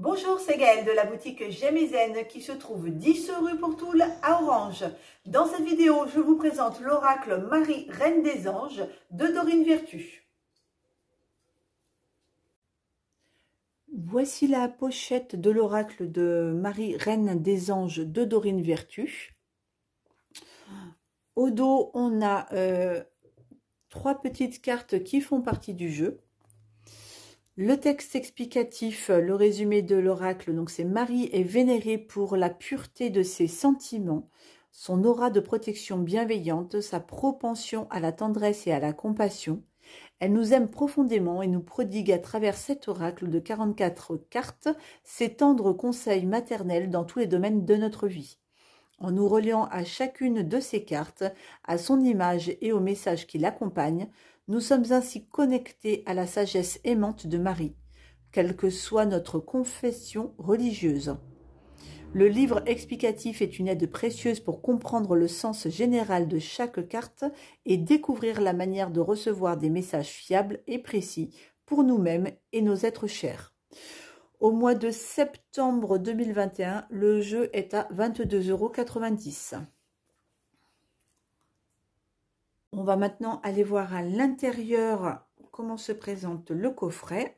Bonjour, c'est Gaëlle de la boutique J'aime qui se trouve 10 rue Pourtoul à Orange. Dans cette vidéo, je vous présente l'oracle Marie, Reine des Anges de Dorine Vertu. Voici la pochette de l'oracle de Marie, Reine des Anges de Dorine Vertu. Au dos, on a euh, trois petites cartes qui font partie du jeu. Le texte explicatif, euh, le résumé de l'oracle, donc c'est Marie est vénérée pour la pureté de ses sentiments, son aura de protection bienveillante, sa propension à la tendresse et à la compassion. Elle nous aime profondément et nous prodigue à travers cet oracle de 44 cartes ses tendres conseils maternels dans tous les domaines de notre vie. En nous reliant à chacune de ces cartes, à son image et au message qui l'accompagne, nous sommes ainsi connectés à la sagesse aimante de Marie, quelle que soit notre confession religieuse. Le livre explicatif est une aide précieuse pour comprendre le sens général de chaque carte et découvrir la manière de recevoir des messages fiables et précis pour nous-mêmes et nos êtres chers. Au mois de septembre 2021, le jeu est à 22,90 euros. On va maintenant aller voir à l'intérieur comment se présente le coffret.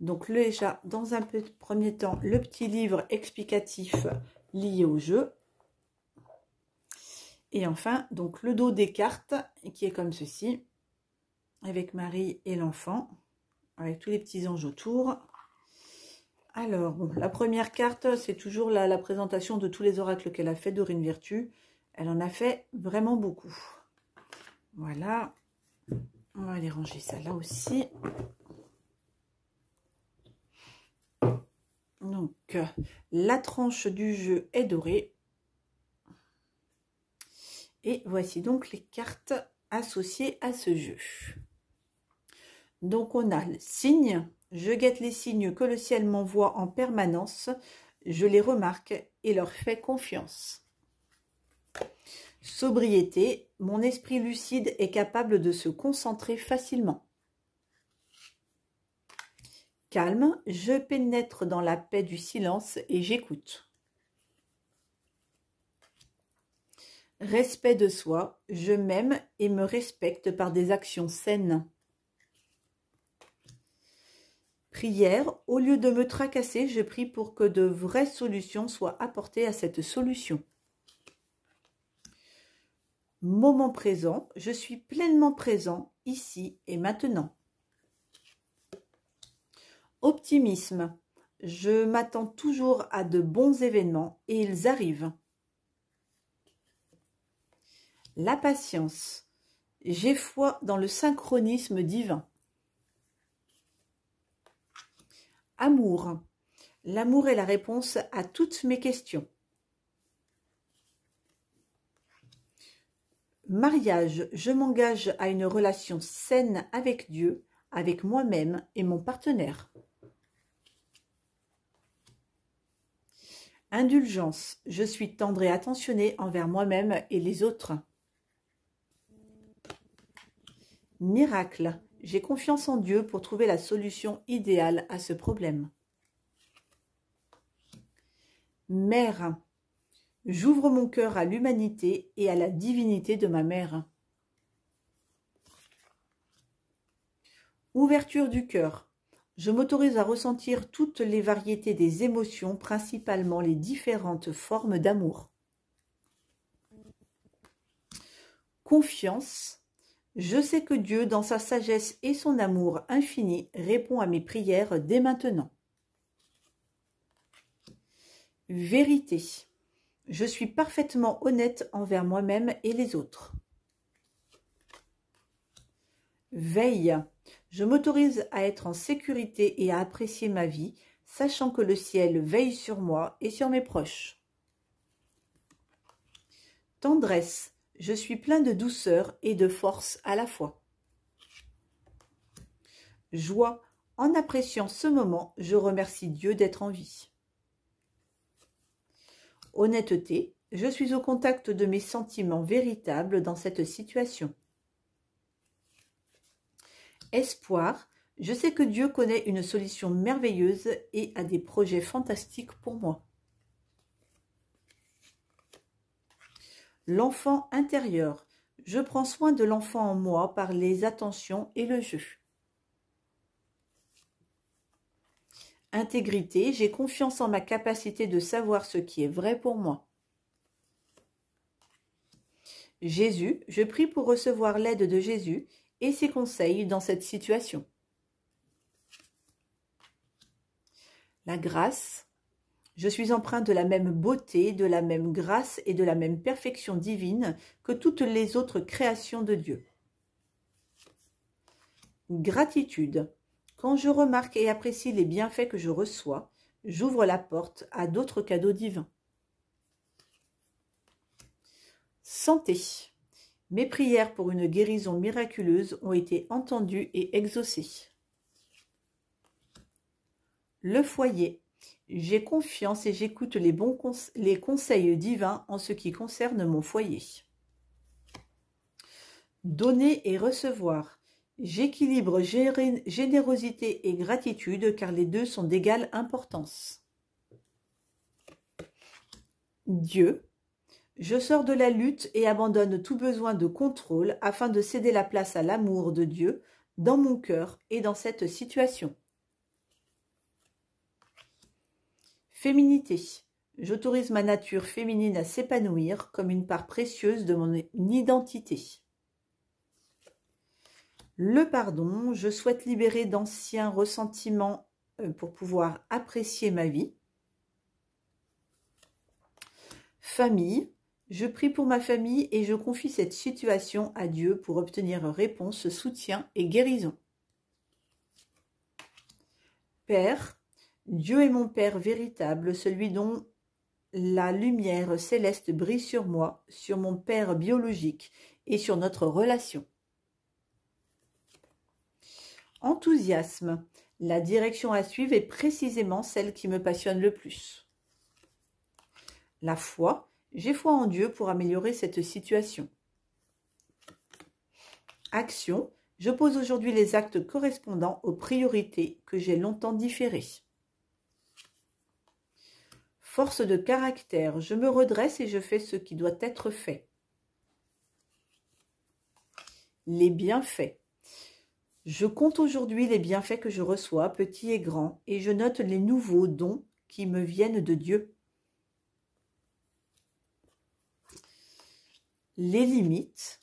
Donc le déjà, dans un premier temps, le petit livre explicatif lié au jeu. Et enfin, donc le dos des cartes, qui est comme ceci, avec Marie et l'enfant, avec tous les petits anges autour. Alors, la première carte, c'est toujours la, présentation de tous les oracles qu'elle a fait Dorine Rune Vertu. Elle en a fait vraiment beaucoup. Voilà. On va aller ranger ça là aussi. Donc, euh, la tranche du jeu est dorée. Et voici donc les cartes associées à ce jeu. Donc, on a le signe. Je guette les signes que le ciel m'envoie en permanence. Je les remarque et leur fais confiance. Sobriété, mon esprit lucide est capable de se concentrer facilement. Calme, je pénètre dans la paix du silence et j'écoute. Respect de soi, je m'aime et me respecte par des actions saines. Prière, au lieu de me tracasser, je prie pour que de vraies solutions soient apportées à cette solution moment présent, je suis pleinement présent ici et maintenant. Optimisme, je m'attends toujours à de bons événements et ils arrivent. La patience, j'ai foi dans le synchronisme divin. Amour, l'amour est la réponse à toutes mes questions. Mariage, je m'engage à une relation saine avec Dieu, avec moi-même et mon partenaire. Indulgence, je suis tendre et attentionnée envers moi-même et les autres. Miracle, j'ai confiance en Dieu pour trouver la solution idéale à ce problème. Mère, J'ouvre mon cœur à l'humanité et à la divinité de ma mère. Ouverture du cœur. Je m'autorise à ressentir toutes les variétés des émotions, principalement les différentes formes d'amour. Confiance. Je sais que Dieu, dans sa sagesse et son amour infini, répond à mes prières dès maintenant. Vérité. Je suis parfaitement honnête envers moi-même et les autres. Veille. Je m'autorise à être en sécurité et à apprécier ma vie, sachant que le ciel veille sur moi et sur mes proches. Tendresse. Je suis plein de douceur et de force à la fois. Joie. En appréciant ce moment, je remercie Dieu d'être en vie honnêteté, je suis au contact de mes sentiments véritables dans cette situation. Espoir, je sais que Dieu connaît une solution merveilleuse et a des projets fantastiques pour moi. L'enfant intérieur, je prends soin de l'enfant en moi par les attentions et le jeu. intégrité, j'ai confiance en ma capacité de savoir ce qui est vrai pour moi. Jésus, je prie pour recevoir l'aide de Jésus et ses conseils dans cette situation. La grâce, je suis empreinte de la même beauté, de la même grâce et de la même perfection divine que toutes les autres créations de Dieu. Gratitude, quand je remarque et apprécie les bienfaits que je reçois, j'ouvre la porte à d'autres cadeaux divins. Santé. Mes prières pour une guérison miraculeuse ont été entendues et exaucées. Le foyer. J'ai confiance et j'écoute les, bons les conseils divins en ce qui concerne mon foyer. Donner et recevoir. J'équilibre générosité et gratitude car les deux sont d'égale importance. Dieu, je sors de la lutte et abandonne tout besoin de contrôle afin de céder la place à l'amour de Dieu dans mon cœur et dans cette situation. Féminité. J'autorise ma nature féminine à s'épanouir comme une part précieuse de mon identité. Le pardon, je souhaite libérer d'anciens ressentiments euh, pour pouvoir apprécier ma vie. Famille, je prie pour ma famille et je confie cette situation à Dieu pour obtenir réponse, soutien et guérison. Père, Dieu est mon Père véritable, celui dont la lumière céleste brille sur moi, sur mon Père biologique et sur notre relation. Enthousiasme. La direction à suivre est précisément celle qui me passionne le plus. La foi. J'ai foi en Dieu pour améliorer cette situation. Action. Je pose aujourd'hui les actes correspondants aux priorités que j'ai longtemps différées. Force de caractère. Je me redresse et je fais ce qui doit être fait. Les bienfaits. Je compte aujourd'hui les bienfaits que je reçois, petits et grands, et je note les nouveaux dons qui me viennent de Dieu. Les limites.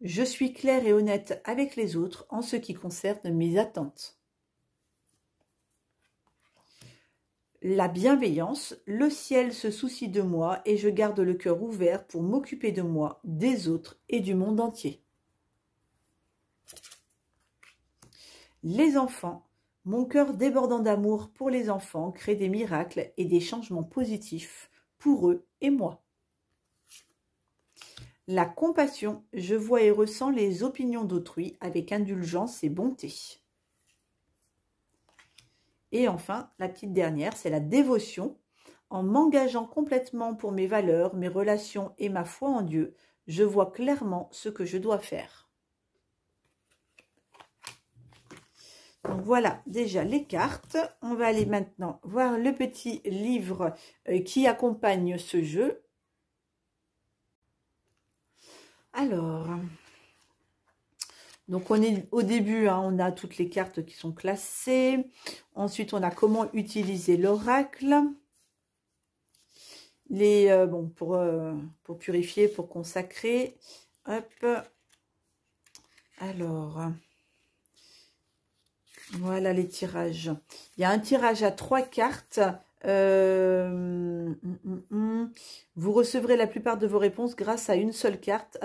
Je suis claire et honnête avec les autres en ce qui concerne mes attentes. La bienveillance, le ciel se soucie de moi et je garde le cœur ouvert pour m'occuper de moi, des autres et du monde entier. Les enfants. Mon cœur débordant d'amour pour les enfants crée des miracles et des changements positifs pour eux et moi. La compassion. Je vois et ressens les opinions d'autrui avec indulgence et bonté. Et enfin, la petite dernière, c'est la dévotion. En m'engageant complètement pour mes valeurs, mes relations et ma foi en Dieu, je vois clairement ce que je dois faire. voilà déjà les cartes. On va aller maintenant voir le petit livre euh, qui accompagne ce jeu. Alors, donc on est au début, hein, on a toutes les cartes qui sont classées. Ensuite, on a comment utiliser l'oracle. Les, euh, bon, pour, euh, pour purifier, pour consacrer. Hop. Alors, voilà les tirages. Il y a un tirage à trois cartes. Euh, hum, hum, hum, vous recevrez la plupart de vos réponses grâce à une seule carte.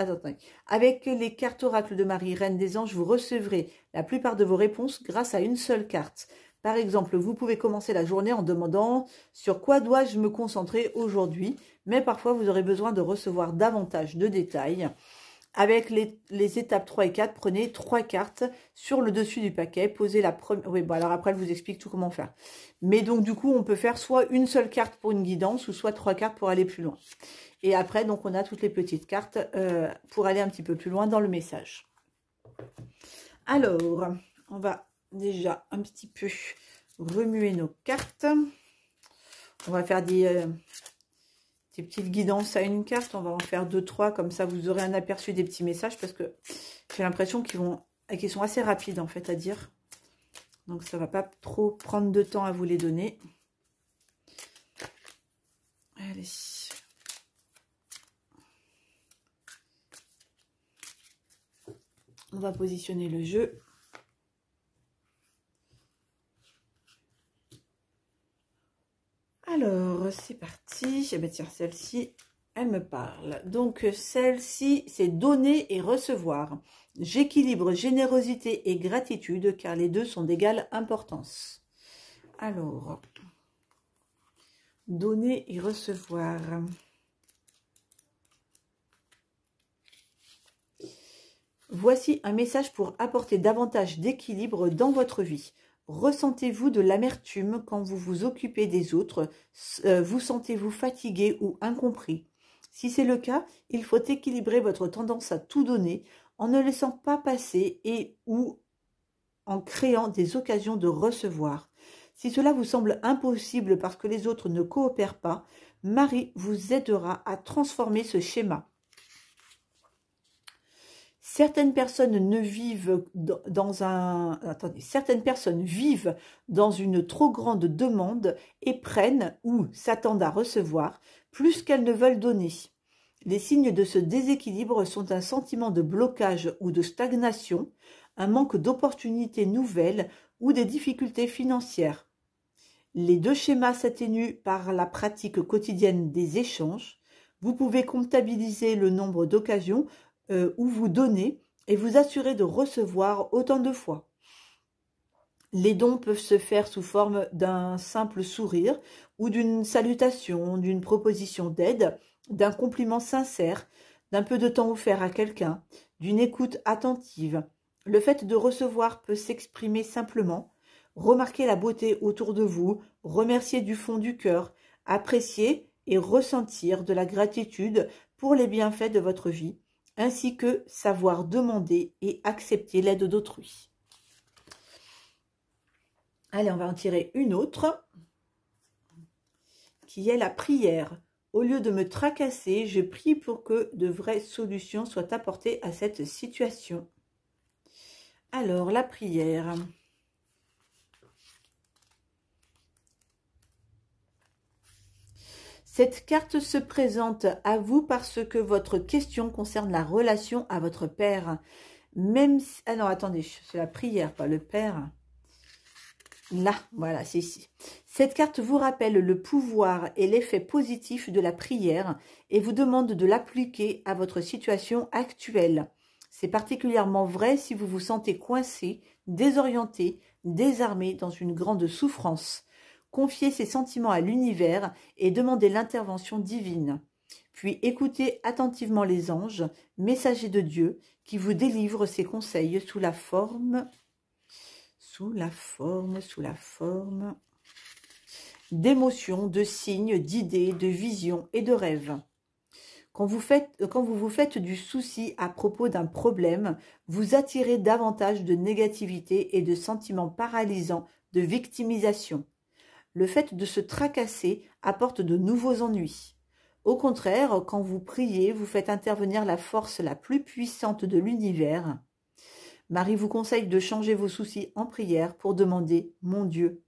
Avec les cartes oracles de Marie, Reine des Anges, vous recevrez la plupart de vos réponses grâce à une seule carte. Par exemple, vous pouvez commencer la journée en demandant « Sur quoi dois-je me concentrer aujourd'hui ?» Mais parfois, vous aurez besoin de recevoir davantage de détails. Avec les, étapes 3 et 4, prenez 3 cartes sur le dessus du paquet, posez la première... Oui, bon, alors après, elle vous explique tout comment faire. Mais donc, du coup, on peut faire soit une seule carte pour une guidance, ou soit trois cartes pour aller plus loin. Et après, donc, on a toutes les petites cartes euh, pour aller un petit peu plus loin dans le message. Alors, on va déjà un petit peu remuer nos cartes. On va faire des, euh, petites guidances à une carte, on va en faire deux, trois, comme ça vous aurez un aperçu des petits messages, parce que j'ai l'impression qu'ils vont qu'ils sont assez rapides en fait à dire. Donc ça va pas trop prendre de temps à vous les donner. Allez. On va positionner le jeu. Alors, c'est parti. Eh bien, ben, celle-ci, elle me parle. Donc, celle-ci, c'est donner et recevoir. J'équilibre générosité et gratitude, car les deux sont d'égale importance. Alors, donner et recevoir. Voici un message pour apporter davantage d'équilibre dans votre vie. Ressentez-vous de l'amertume quand vous vous occupez des autres euh, Vous sentez-vous fatigué ou incompris Si c'est le cas, il faut équilibrer votre tendance à tout donner en ne laissant pas passer et ou en créant des occasions de recevoir. Si cela vous semble impossible parce que les autres ne coopèrent pas, Marie vous aidera à transformer ce schéma. Certaines personnes ne vivent dans un certaines personnes vivent dans une trop grande demande et prennent ou s'attendent à recevoir plus qu'elles ne veulent donner. Les signes de ce déséquilibre sont un sentiment de blocage ou de stagnation, un manque d'opportunités nouvelles ou des difficultés financières. Les deux schémas s'atténuent par la pratique quotidienne des échanges. Vous pouvez comptabiliser le nombre d'occasions euh, ou vous donner et vous assurer de recevoir autant de fois. Les dons peuvent se faire sous forme d'un simple sourire ou d'une salutation, d'une proposition d'aide, d'un compliment sincère, d'un peu de temps offert à quelqu'un, d'une écoute attentive. Le fait de recevoir peut s'exprimer simplement. remarquer la beauté autour de vous, remercier du fond du cœur, apprécier et ressentir de la gratitude pour les bienfaits de votre vie ainsi que savoir demander et accepter l'aide d'autrui. Allez, on va en tirer une autre, qui est la prière. Au lieu de me tracasser, je prie pour que de vraies solutions soient apportées à cette situation. Alors, la prière. Cette carte se présente à vous parce que votre question concerne la relation à votre père. Même si... Ah non, attendez, c'est la prière, pas le père. Là, voilà, c'est ici. Cette carte vous rappelle le pouvoir et l'effet positif de la prière et vous demande de l'appliquer à votre situation actuelle. C'est particulièrement vrai si vous vous sentez coincé, désorienté, désarmé dans une grande souffrance confier ses sentiments à l'univers et demander l'intervention divine. Puis écoutez attentivement les anges, messagers de Dieu, qui vous délivrent ses conseils sous la forme, sous la forme, sous la forme d'émotions, de signes, d'idées, de visions et de rêves. Quand vous, faites, quand vous vous faites du souci à propos d'un problème, vous attirez davantage de négativité et de sentiments paralysants de victimisation le fait de se tracasser apporte de nouveaux ennuis. Au contraire, quand vous priez, vous faites intervenir la force la plus puissante de l'univers. Marie vous conseille de changer vos soucis en prière pour demander Mon Dieu,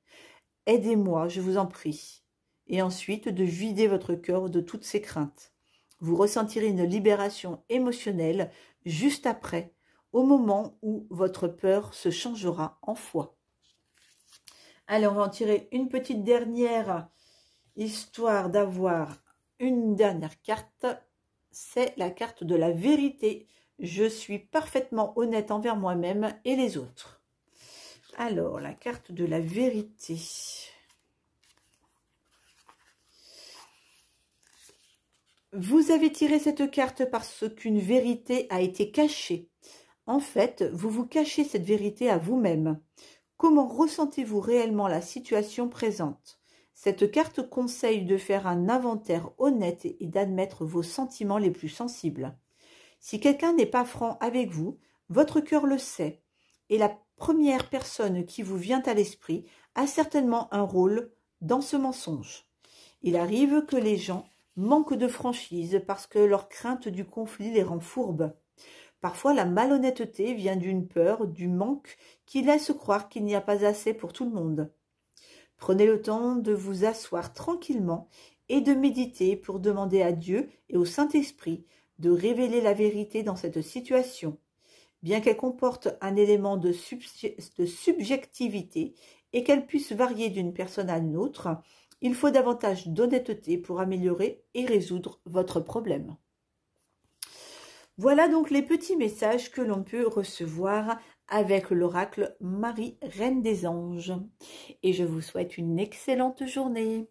aidez-moi, je vous en prie. Et ensuite de vider votre cœur de toutes ces craintes. Vous ressentirez une libération émotionnelle juste après, au moment où votre peur se changera en foi. Alors, on va en tirer une petite dernière, histoire d'avoir une dernière carte. C'est la carte de la vérité. Je suis parfaitement honnête envers moi-même et les autres. Alors, la carte de la vérité. Vous avez tiré cette carte parce qu'une vérité a été cachée. En fait, vous vous cachez cette vérité à vous-même. Comment ressentez-vous réellement la situation présente Cette carte conseille de faire un inventaire honnête et d'admettre vos sentiments les plus sensibles. Si quelqu'un n'est pas franc avec vous, votre cœur le sait, et la première personne qui vous vient à l'esprit a certainement un rôle dans ce mensonge. Il arrive que les gens manquent de franchise parce que leur crainte du conflit les rend fourbes. Parfois, la malhonnêteté vient d'une peur, du manque qui laisse croire qu'il n'y a pas assez pour tout le monde. Prenez le temps de vous asseoir tranquillement et de méditer pour demander à Dieu et au Saint-Esprit de révéler la vérité dans cette situation, bien qu'elle comporte un élément de, subjectivité et qu'elle puisse varier d'une personne à une autre, il faut davantage d'honnêteté pour améliorer et résoudre votre problème. Voilà donc les petits messages que l'on peut recevoir avec l'oracle Marie, Reine des Anges. Et je vous souhaite une excellente journée.